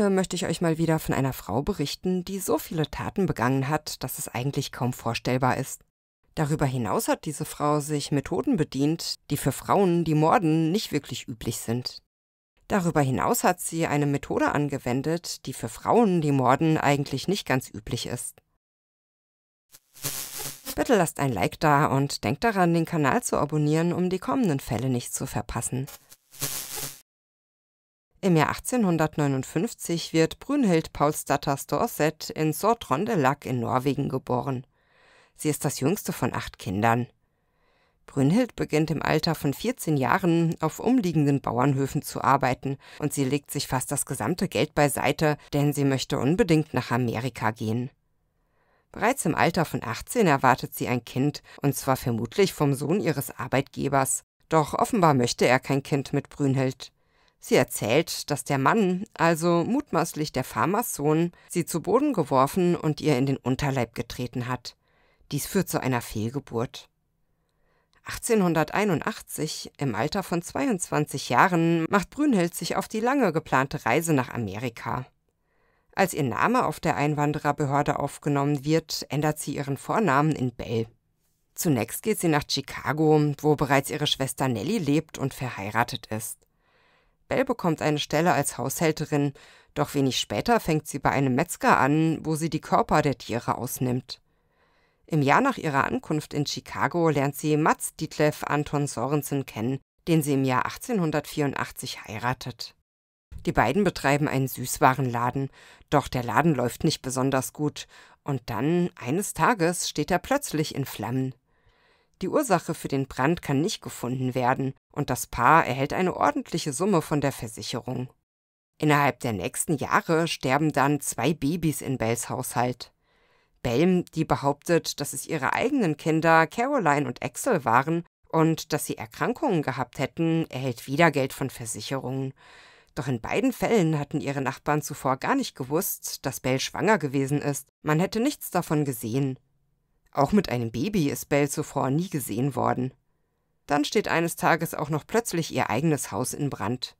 Heute möchte ich euch mal wieder von einer Frau berichten, die so viele Taten begangen hat, dass es eigentlich kaum vorstellbar ist. Darüber hinaus hat diese Frau sich Methoden bedient, die für Frauen, die morden, nicht wirklich üblich sind. Darüber hinaus hat sie eine Methode angewendet, die für Frauen, die morden, eigentlich nicht ganz üblich ist. Bitte lasst ein Like da und denkt daran, den Kanal zu abonnieren, um die kommenden Fälle nicht zu verpassen. Im Jahr 1859 wird Brünhild Paulsdatter Storset in Sortrondelak in Norwegen geboren. Sie ist das jüngste von acht Kindern. Brünnhild beginnt im Alter von 14 Jahren auf umliegenden Bauernhöfen zu arbeiten und sie legt sich fast das gesamte Geld beiseite, denn sie möchte unbedingt nach Amerika gehen. Bereits im Alter von 18 erwartet sie ein Kind, und zwar vermutlich vom Sohn ihres Arbeitgebers. Doch offenbar möchte er kein Kind mit Brünnhild. Sie erzählt, dass der Mann, also mutmaßlich der Farmerssohn, sie zu Boden geworfen und ihr in den Unterleib getreten hat. Dies führt zu einer Fehlgeburt. 1881, im Alter von 22 Jahren, macht Brünhild sich auf die lange geplante Reise nach Amerika. Als ihr Name auf der Einwandererbehörde aufgenommen wird, ändert sie ihren Vornamen in Bell. Zunächst geht sie nach Chicago, wo bereits ihre Schwester Nellie lebt und verheiratet ist. Bell bekommt eine Stelle als Haushälterin, doch wenig später fängt sie bei einem Metzger an, wo sie die Körper der Tiere ausnimmt. Im Jahr nach ihrer Ankunft in Chicago lernt sie Mats Dietlef Anton Sorensen kennen, den sie im Jahr 1884 heiratet. Die beiden betreiben einen Süßwarenladen, doch der Laden läuft nicht besonders gut, und dann, eines Tages, steht er plötzlich in Flammen. Die Ursache für den Brand kann nicht gefunden werden und das Paar erhält eine ordentliche Summe von der Versicherung. Innerhalb der nächsten Jahre sterben dann zwei Babys in Bells Haushalt. Belm, die behauptet, dass es ihre eigenen Kinder Caroline und Axel waren und dass sie Erkrankungen gehabt hätten, erhält wieder Geld von Versicherungen. Doch in beiden Fällen hatten ihre Nachbarn zuvor gar nicht gewusst, dass Bell schwanger gewesen ist. Man hätte nichts davon gesehen. Auch mit einem Baby ist Belle zuvor nie gesehen worden. Dann steht eines Tages auch noch plötzlich ihr eigenes Haus in Brand.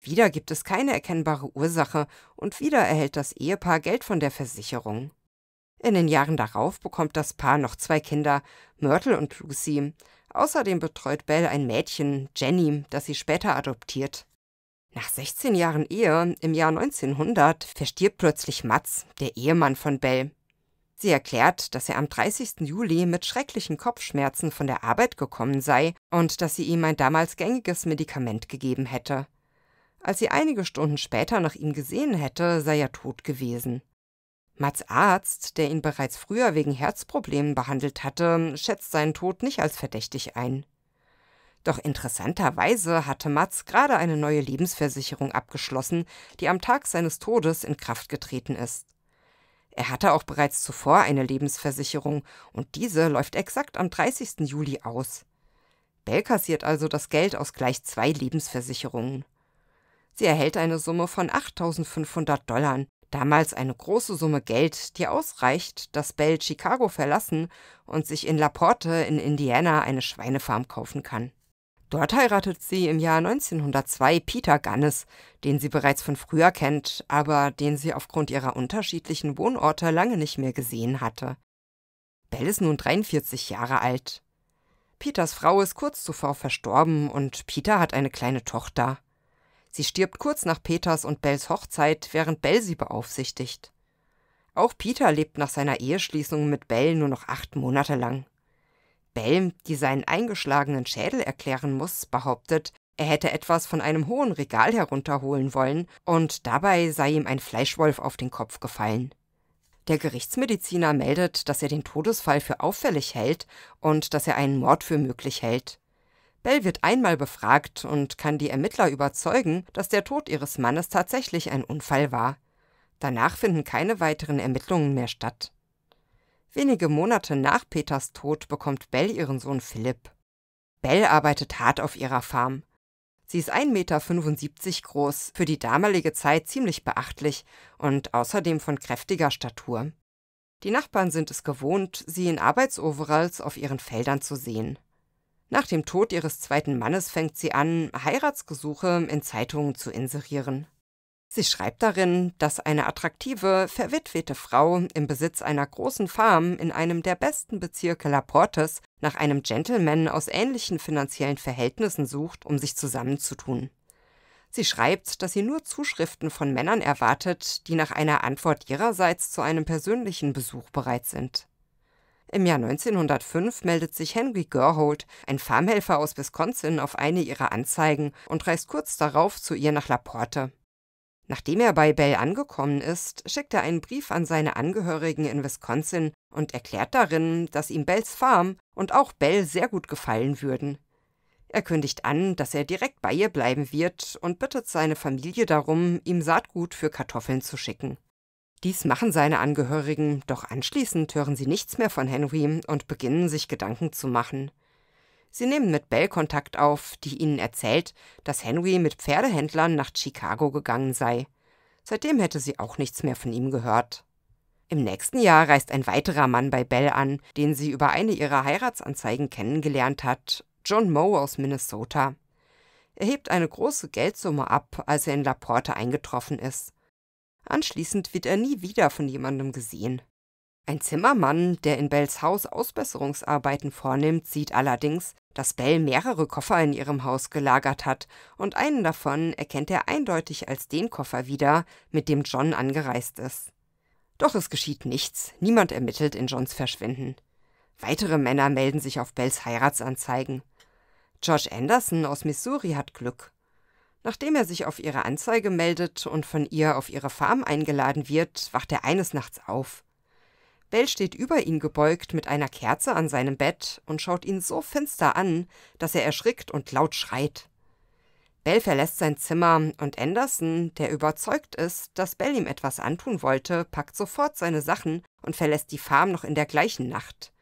Wieder gibt es keine erkennbare Ursache und wieder erhält das Ehepaar Geld von der Versicherung. In den Jahren darauf bekommt das Paar noch zwei Kinder, Myrtle und Lucy. Außerdem betreut Belle ein Mädchen, Jenny, das sie später adoptiert. Nach 16 Jahren Ehe, im Jahr 1900, verstirbt plötzlich Matz, der Ehemann von Belle. Sie erklärt, dass er am 30. Juli mit schrecklichen Kopfschmerzen von der Arbeit gekommen sei und dass sie ihm ein damals gängiges Medikament gegeben hätte. Als sie einige Stunden später nach ihm gesehen hätte, sei er tot gewesen. Mats Arzt, der ihn bereits früher wegen Herzproblemen behandelt hatte, schätzt seinen Tod nicht als verdächtig ein. Doch interessanterweise hatte Mats gerade eine neue Lebensversicherung abgeschlossen, die am Tag seines Todes in Kraft getreten ist. Er hatte auch bereits zuvor eine Lebensversicherung und diese läuft exakt am 30. Juli aus. Bell kassiert also das Geld aus gleich zwei Lebensversicherungen. Sie erhält eine Summe von 8500 Dollar, damals eine große Summe Geld, die ausreicht, dass Bell Chicago verlassen und sich in La Porte in Indiana eine Schweinefarm kaufen kann. Dort heiratet sie im Jahr 1902 Peter Gannes, den sie bereits von früher kennt, aber den sie aufgrund ihrer unterschiedlichen Wohnorte lange nicht mehr gesehen hatte. Bell ist nun 43 Jahre alt. Peters Frau ist kurz zuvor verstorben und Peter hat eine kleine Tochter. Sie stirbt kurz nach Peters und Bells Hochzeit, während Bell sie beaufsichtigt. Auch Peter lebt nach seiner Eheschließung mit Bell nur noch acht Monate lang. Belm, die seinen eingeschlagenen Schädel erklären muss, behauptet, er hätte etwas von einem hohen Regal herunterholen wollen und dabei sei ihm ein Fleischwolf auf den Kopf gefallen. Der Gerichtsmediziner meldet, dass er den Todesfall für auffällig hält und dass er einen Mord für möglich hält. Bell wird einmal befragt und kann die Ermittler überzeugen, dass der Tod ihres Mannes tatsächlich ein Unfall war. Danach finden keine weiteren Ermittlungen mehr statt. Wenige Monate nach Peters Tod bekommt Bell ihren Sohn Philipp. Bell arbeitet hart auf ihrer Farm. Sie ist 1,75 Meter groß, für die damalige Zeit ziemlich beachtlich und außerdem von kräftiger Statur. Die Nachbarn sind es gewohnt, sie in Arbeitsoveralls auf ihren Feldern zu sehen. Nach dem Tod ihres zweiten Mannes fängt sie an, Heiratsgesuche in Zeitungen zu inserieren. Sie schreibt darin, dass eine attraktive, verwitwete Frau im Besitz einer großen Farm in einem der besten Bezirke La Portes nach einem Gentleman aus ähnlichen finanziellen Verhältnissen sucht, um sich zusammenzutun. Sie schreibt, dass sie nur Zuschriften von Männern erwartet, die nach einer Antwort ihrerseits zu einem persönlichen Besuch bereit sind. Im Jahr 1905 meldet sich Henry Gerhold, ein Farmhelfer aus Wisconsin, auf eine ihrer Anzeigen und reist kurz darauf zu ihr nach La Porte. Nachdem er bei Bell angekommen ist, schickt er einen Brief an seine Angehörigen in Wisconsin und erklärt darin, dass ihm Bells Farm und auch Bell sehr gut gefallen würden. Er kündigt an, dass er direkt bei ihr bleiben wird und bittet seine Familie darum, ihm Saatgut für Kartoffeln zu schicken. Dies machen seine Angehörigen, doch anschließend hören sie nichts mehr von Henry und beginnen sich Gedanken zu machen. Sie nehmen mit Bell Kontakt auf, die ihnen erzählt, dass Henry mit Pferdehändlern nach Chicago gegangen sei. Seitdem hätte sie auch nichts mehr von ihm gehört. Im nächsten Jahr reist ein weiterer Mann bei Bell an, den sie über eine ihrer Heiratsanzeigen kennengelernt hat, John Moe aus Minnesota. Er hebt eine große Geldsumme ab, als er in La Porte eingetroffen ist. Anschließend wird er nie wieder von jemandem gesehen. Ein Zimmermann, der in Bells Haus Ausbesserungsarbeiten vornimmt, sieht allerdings, dass Bell mehrere Koffer in ihrem Haus gelagert hat und einen davon erkennt er eindeutig als den Koffer wieder, mit dem John angereist ist. Doch es geschieht nichts, niemand ermittelt in Johns Verschwinden. Weitere Männer melden sich auf Bells Heiratsanzeigen. George Anderson aus Missouri hat Glück. Nachdem er sich auf ihre Anzeige meldet und von ihr auf ihre Farm eingeladen wird, wacht er eines Nachts auf. Bell steht über ihn gebeugt mit einer Kerze an seinem Bett und schaut ihn so finster an, dass er erschrickt und laut schreit. Bell verlässt sein Zimmer und Anderson, der überzeugt ist, dass Bell ihm etwas antun wollte, packt sofort seine Sachen und verlässt die Farm noch in der gleichen Nacht.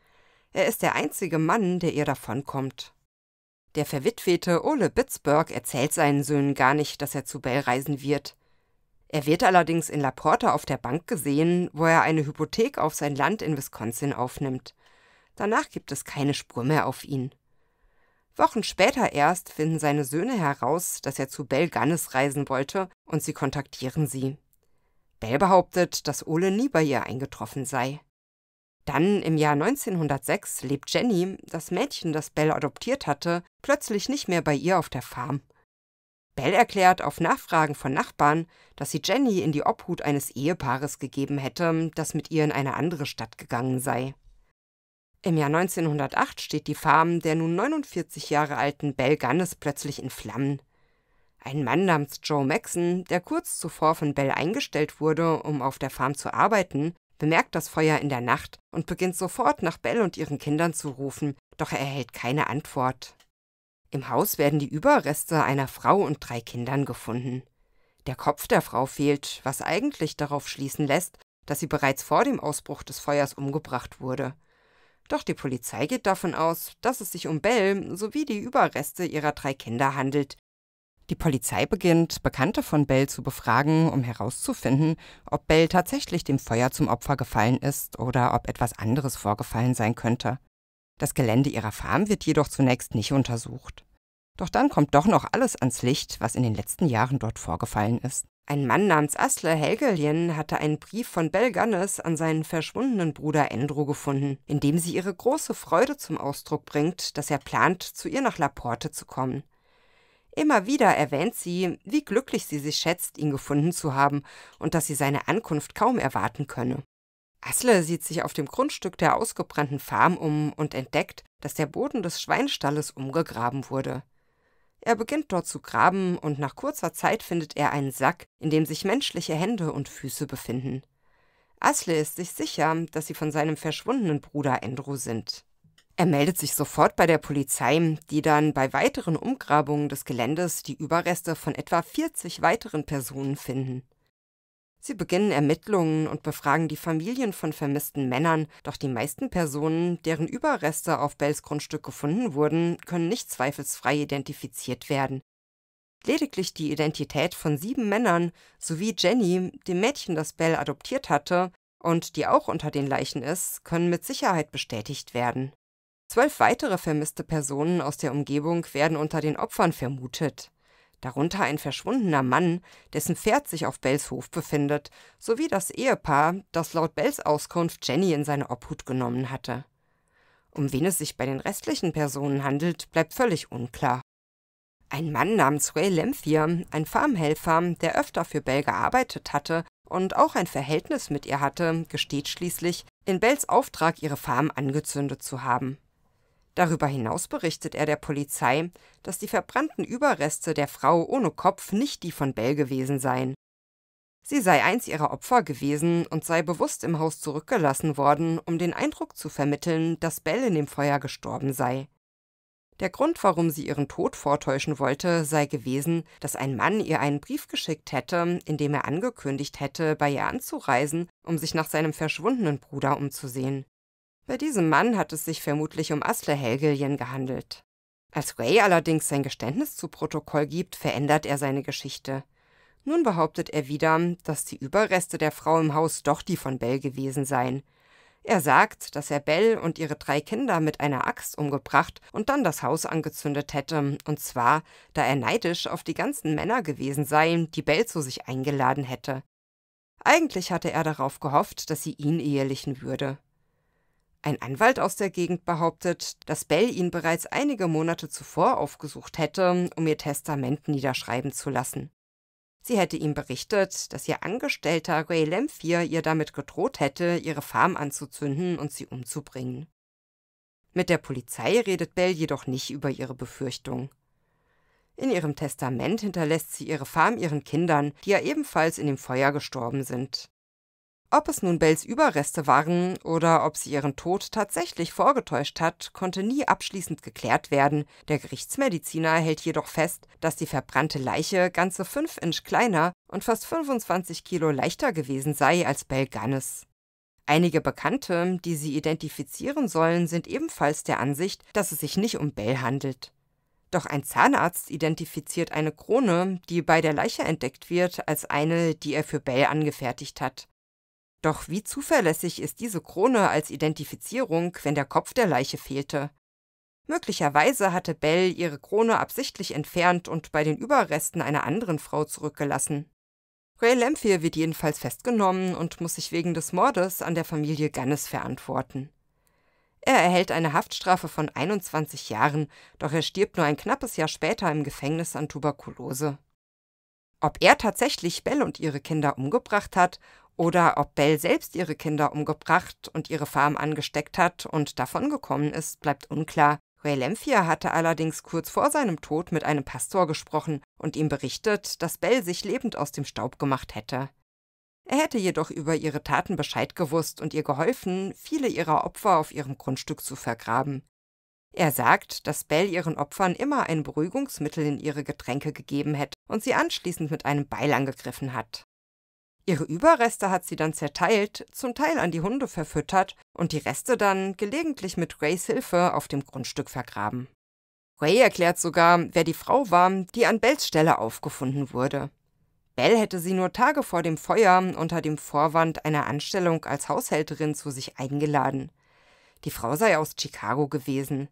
Er ist der einzige Mann, der ihr davonkommt. Der verwitwete Ole Bitzberg erzählt seinen Söhnen gar nicht, dass er zu Bell reisen wird. Er wird allerdings in La Porta auf der Bank gesehen, wo er eine Hypothek auf sein Land in Wisconsin aufnimmt. Danach gibt es keine Spur mehr auf ihn. Wochen später erst finden seine Söhne heraus, dass er zu Bell Gannes reisen wollte, und sie kontaktieren sie. Bell behauptet, dass Ole nie bei ihr eingetroffen sei. Dann im Jahr 1906 lebt Jenny, das Mädchen, das Bell adoptiert hatte, plötzlich nicht mehr bei ihr auf der Farm. Bell erklärt auf Nachfragen von Nachbarn, dass sie Jenny in die Obhut eines Ehepaares gegeben hätte, das mit ihr in eine andere Stadt gegangen sei. Im Jahr 1908 steht die Farm der nun 49 Jahre alten Bell Gunnes plötzlich in Flammen. Ein Mann namens Joe Maxon, der kurz zuvor von Bell eingestellt wurde, um auf der Farm zu arbeiten, bemerkt das Feuer in der Nacht und beginnt sofort nach Bell und ihren Kindern zu rufen, doch er erhält keine Antwort. Im Haus werden die Überreste einer Frau und drei Kindern gefunden. Der Kopf der Frau fehlt, was eigentlich darauf schließen lässt, dass sie bereits vor dem Ausbruch des Feuers umgebracht wurde. Doch die Polizei geht davon aus, dass es sich um Bell sowie die Überreste ihrer drei Kinder handelt. Die Polizei beginnt, Bekannte von Bell zu befragen, um herauszufinden, ob Bell tatsächlich dem Feuer zum Opfer gefallen ist oder ob etwas anderes vorgefallen sein könnte. Das Gelände ihrer Farm wird jedoch zunächst nicht untersucht. Doch dann kommt doch noch alles ans Licht, was in den letzten Jahren dort vorgefallen ist. Ein Mann namens Asle Helgelien hatte einen Brief von Belgannes an seinen verschwundenen Bruder Andrew gefunden, in dem sie ihre große Freude zum Ausdruck bringt, dass er plant, zu ihr nach Laporte zu kommen. Immer wieder erwähnt sie, wie glücklich sie sich schätzt, ihn gefunden zu haben und dass sie seine Ankunft kaum erwarten könne. Asle sieht sich auf dem Grundstück der ausgebrannten Farm um und entdeckt, dass der Boden des Schweinstalles umgegraben wurde. Er beginnt dort zu graben und nach kurzer Zeit findet er einen Sack, in dem sich menschliche Hände und Füße befinden. Asle ist sich sicher, dass sie von seinem verschwundenen Bruder Endro sind. Er meldet sich sofort bei der Polizei, die dann bei weiteren Umgrabungen des Geländes die Überreste von etwa 40 weiteren Personen finden. Sie beginnen Ermittlungen und befragen die Familien von vermissten Männern, doch die meisten Personen, deren Überreste auf Bells Grundstück gefunden wurden, können nicht zweifelsfrei identifiziert werden. Lediglich die Identität von sieben Männern sowie Jenny, dem Mädchen, das Bell adoptiert hatte und die auch unter den Leichen ist, können mit Sicherheit bestätigt werden. Zwölf weitere vermisste Personen aus der Umgebung werden unter den Opfern vermutet darunter ein verschwundener Mann, dessen Pferd sich auf Bells Hof befindet, sowie das Ehepaar, das laut Bells Auskunft Jenny in seine Obhut genommen hatte. Um wen es sich bei den restlichen Personen handelt, bleibt völlig unklar. Ein Mann namens Ray Lamphere, ein Farmhelfer, der öfter für Bell gearbeitet hatte und auch ein Verhältnis mit ihr hatte, gesteht schließlich, in Bells Auftrag ihre Farm angezündet zu haben. Darüber hinaus berichtet er der Polizei, dass die verbrannten Überreste der Frau ohne Kopf nicht die von Bell gewesen seien. Sie sei eins ihrer Opfer gewesen und sei bewusst im Haus zurückgelassen worden, um den Eindruck zu vermitteln, dass Bell in dem Feuer gestorben sei. Der Grund, warum sie ihren Tod vortäuschen wollte, sei gewesen, dass ein Mann ihr einen Brief geschickt hätte, in dem er angekündigt hätte, bei ihr anzureisen, um sich nach seinem verschwundenen Bruder umzusehen. Bei diesem Mann hat es sich vermutlich um Asle Helgilien gehandelt. Als Ray allerdings sein Geständnis zu Protokoll gibt, verändert er seine Geschichte. Nun behauptet er wieder, dass die Überreste der Frau im Haus doch die von Bell gewesen seien. Er sagt, dass er Bell und ihre drei Kinder mit einer Axt umgebracht und dann das Haus angezündet hätte, und zwar, da er neidisch auf die ganzen Männer gewesen sei, die Bell zu sich eingeladen hätte. Eigentlich hatte er darauf gehofft, dass sie ihn ehelichen würde. Ein Anwalt aus der Gegend behauptet, dass Bell ihn bereits einige Monate zuvor aufgesucht hätte, um ihr Testament niederschreiben zu lassen. Sie hätte ihm berichtet, dass ihr Angestellter Ray Lamphere ihr damit gedroht hätte, ihre Farm anzuzünden und sie umzubringen. Mit der Polizei redet Bell jedoch nicht über ihre Befürchtung. In ihrem Testament hinterlässt sie ihre Farm ihren Kindern, die ja ebenfalls in dem Feuer gestorben sind. Ob es nun Bells Überreste waren oder ob sie ihren Tod tatsächlich vorgetäuscht hat, konnte nie abschließend geklärt werden. Der Gerichtsmediziner hält jedoch fest, dass die verbrannte Leiche ganze 5 Inch kleiner und fast 25 Kilo leichter gewesen sei als Bell Gunnis. Einige Bekannte, die sie identifizieren sollen, sind ebenfalls der Ansicht, dass es sich nicht um Bell handelt. Doch ein Zahnarzt identifiziert eine Krone, die bei der Leiche entdeckt wird, als eine, die er für Bell angefertigt hat. Doch wie zuverlässig ist diese Krone als Identifizierung, wenn der Kopf der Leiche fehlte? Möglicherweise hatte Bell ihre Krone absichtlich entfernt und bei den Überresten einer anderen Frau zurückgelassen. Ray Lamphere wird jedenfalls festgenommen und muss sich wegen des Mordes an der Familie Gannes verantworten. Er erhält eine Haftstrafe von 21 Jahren, doch er stirbt nur ein knappes Jahr später im Gefängnis an Tuberkulose. Ob er tatsächlich Bell und ihre Kinder umgebracht hat oder ob Bell selbst ihre Kinder umgebracht und ihre Farm angesteckt hat und davongekommen ist, bleibt unklar. Ray Lamphere hatte allerdings kurz vor seinem Tod mit einem Pastor gesprochen und ihm berichtet, dass Bell sich lebend aus dem Staub gemacht hätte. Er hätte jedoch über ihre Taten Bescheid gewusst und ihr geholfen, viele ihrer Opfer auf ihrem Grundstück zu vergraben. Er sagt, dass Bell ihren Opfern immer ein Beruhigungsmittel in ihre Getränke gegeben hätte und sie anschließend mit einem Beil angegriffen hat. Ihre Überreste hat sie dann zerteilt, zum Teil an die Hunde verfüttert und die Reste dann gelegentlich mit Rays Hilfe auf dem Grundstück vergraben. Ray erklärt sogar, wer die Frau war, die an Bells Stelle aufgefunden wurde. Bell hätte sie nur Tage vor dem Feuer unter dem Vorwand einer Anstellung als Haushälterin zu sich eingeladen. Die Frau sei aus Chicago gewesen.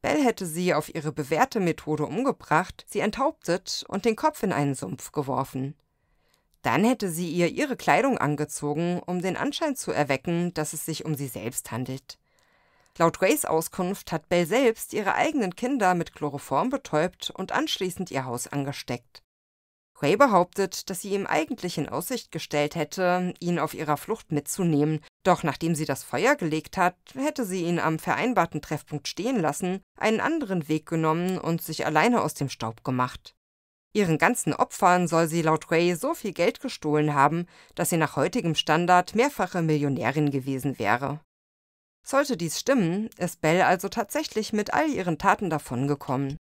Bell hätte sie auf ihre bewährte Methode umgebracht, sie enthauptet und den Kopf in einen Sumpf geworfen. Dann hätte sie ihr ihre Kleidung angezogen, um den Anschein zu erwecken, dass es sich um sie selbst handelt. Laut Grays Auskunft hat Bell selbst ihre eigenen Kinder mit Chloroform betäubt und anschließend ihr Haus angesteckt. Gray behauptet, dass sie ihm eigentlich in Aussicht gestellt hätte, ihn auf ihrer Flucht mitzunehmen, doch nachdem sie das Feuer gelegt hat, hätte sie ihn am vereinbarten Treffpunkt stehen lassen, einen anderen Weg genommen und sich alleine aus dem Staub gemacht. Ihren ganzen Opfern soll sie laut Ray so viel Geld gestohlen haben, dass sie nach heutigem Standard mehrfache Millionärin gewesen wäre. Sollte dies stimmen, ist Bell also tatsächlich mit all ihren Taten davongekommen.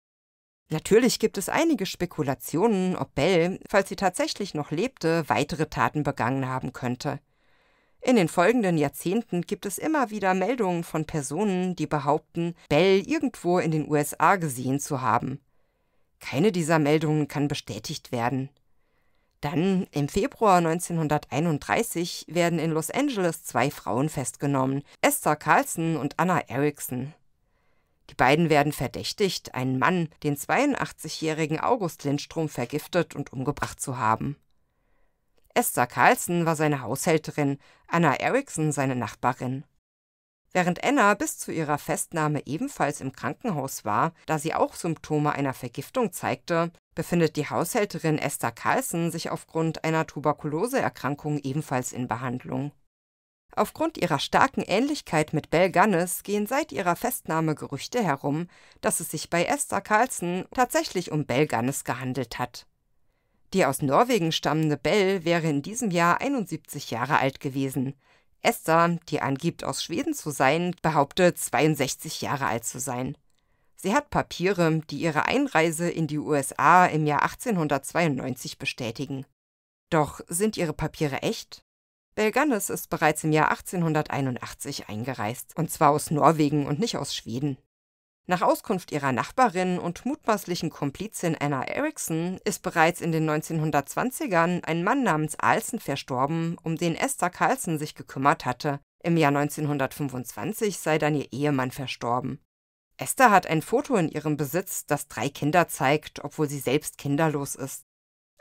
Natürlich gibt es einige Spekulationen, ob Bell, falls sie tatsächlich noch lebte, weitere Taten begangen haben könnte. In den folgenden Jahrzehnten gibt es immer wieder Meldungen von Personen, die behaupten, Bell irgendwo in den USA gesehen zu haben. Keine dieser Meldungen kann bestätigt werden. Dann im Februar 1931 werden in Los Angeles zwei Frauen festgenommen, Esther Carlson und Anna Erickson. Die beiden werden verdächtigt, einen Mann, den 82-jährigen August Lindstrom, vergiftet und umgebracht zu haben. Esther Carlson war seine Haushälterin, Anna Erickson seine Nachbarin. Während Anna bis zu ihrer Festnahme ebenfalls im Krankenhaus war, da sie auch Symptome einer Vergiftung zeigte, befindet die Haushälterin Esther Carlson sich aufgrund einer Tuberkuloseerkrankung ebenfalls in Behandlung. Aufgrund ihrer starken Ähnlichkeit mit Belle Gunnes gehen seit ihrer Festnahme Gerüchte herum, dass es sich bei Esther Carlson tatsächlich um Belle Gunnes gehandelt hat. Die aus Norwegen stammende Belle wäre in diesem Jahr 71 Jahre alt gewesen. Esther, die angibt aus Schweden zu sein, behauptet 62 Jahre alt zu sein. Sie hat Papiere, die ihre Einreise in die USA im Jahr 1892 bestätigen. Doch sind ihre Papiere echt? Belganis ist bereits im Jahr 1881 eingereist, und zwar aus Norwegen und nicht aus Schweden. Nach Auskunft ihrer Nachbarin und mutmaßlichen Komplizin Anna Erickson ist bereits in den 1920ern ein Mann namens Alson verstorben, um den Esther Carlson sich gekümmert hatte. Im Jahr 1925 sei dann ihr Ehemann verstorben. Esther hat ein Foto in ihrem Besitz, das drei Kinder zeigt, obwohl sie selbst kinderlos ist.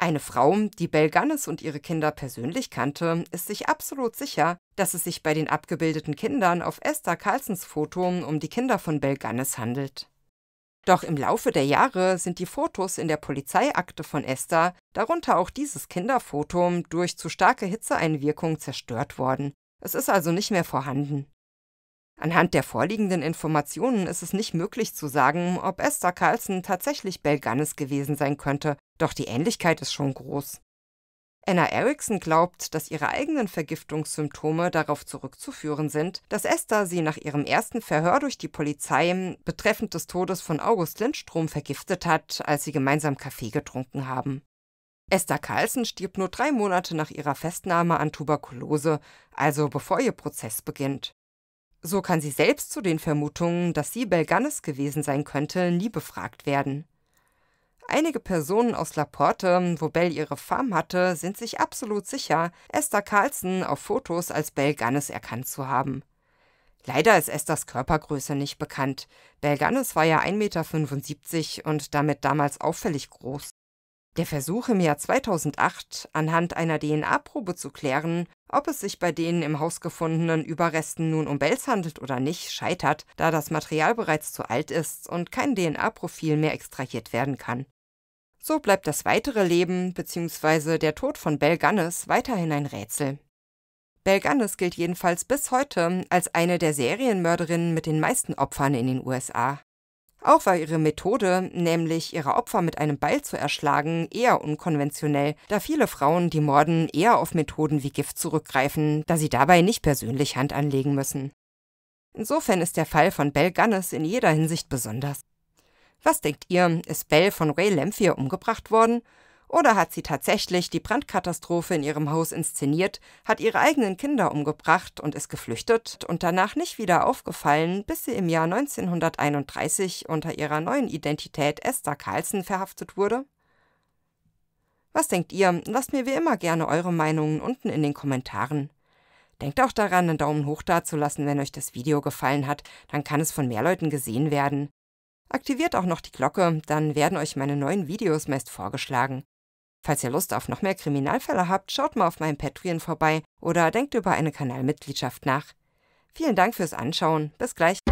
Eine Frau, die Belganis und ihre Kinder persönlich kannte, ist sich absolut sicher, dass es sich bei den abgebildeten Kindern auf Esther Carlsens Foto um die Kinder von Belganis handelt. Doch im Laufe der Jahre sind die Fotos in der Polizeiakte von Esther, darunter auch dieses Kinderfoto, durch zu starke Hitzeeinwirkung zerstört worden. Es ist also nicht mehr vorhanden. Anhand der vorliegenden Informationen ist es nicht möglich zu sagen, ob Esther Carlson tatsächlich Belganis gewesen sein könnte, doch die Ähnlichkeit ist schon groß. Anna Erickson glaubt, dass ihre eigenen Vergiftungssymptome darauf zurückzuführen sind, dass Esther sie nach ihrem ersten Verhör durch die Polizei betreffend des Todes von August Lindstrom vergiftet hat, als sie gemeinsam Kaffee getrunken haben. Esther Carlson stirbt nur drei Monate nach ihrer Festnahme an Tuberkulose, also bevor ihr Prozess beginnt. So kann sie selbst zu den Vermutungen, dass sie Belganes gewesen sein könnte, nie befragt werden. Einige Personen aus La Porte, wo Bell ihre Farm hatte, sind sich absolut sicher, Esther Carlson auf Fotos als Bell Gunnis erkannt zu haben. Leider ist Esthers Körpergröße nicht bekannt. Bell Gunnis war ja 1,75 Meter und damit damals auffällig groß. Der Versuch im Jahr 2008, anhand einer DNA-Probe zu klären, ob es sich bei den im Haus gefundenen Überresten nun um Bells handelt oder nicht, scheitert, da das Material bereits zu alt ist und kein DNA-Profil mehr extrahiert werden kann. So bleibt das weitere Leben bzw. der Tod von Bell Belgannes weiterhin ein Rätsel. Bell Belgannes gilt jedenfalls bis heute als eine der Serienmörderinnen mit den meisten Opfern in den USA. Auch war ihre Methode, nämlich ihre Opfer mit einem Beil zu erschlagen, eher unkonventionell, da viele Frauen, die morden, eher auf Methoden wie Gift zurückgreifen, da sie dabei nicht persönlich Hand anlegen müssen. Insofern ist der Fall von Belle Gunness in jeder Hinsicht besonders. Was denkt ihr, ist Belle von Ray Lamphere umgebracht worden? Oder hat sie tatsächlich die Brandkatastrophe in ihrem Haus inszeniert, hat ihre eigenen Kinder umgebracht und ist geflüchtet und danach nicht wieder aufgefallen, bis sie im Jahr 1931 unter ihrer neuen Identität Esther Carlson verhaftet wurde? Was denkt ihr? Lasst mir wie immer gerne eure Meinungen unten in den Kommentaren. Denkt auch daran, einen Daumen hoch dazulassen, wenn euch das Video gefallen hat, dann kann es von mehr Leuten gesehen werden. Aktiviert auch noch die Glocke, dann werden euch meine neuen Videos meist vorgeschlagen. Falls ihr Lust auf noch mehr Kriminalfälle habt, schaut mal auf meinem Patreon vorbei oder denkt über eine Kanalmitgliedschaft nach. Vielen Dank fürs Anschauen. Bis gleich.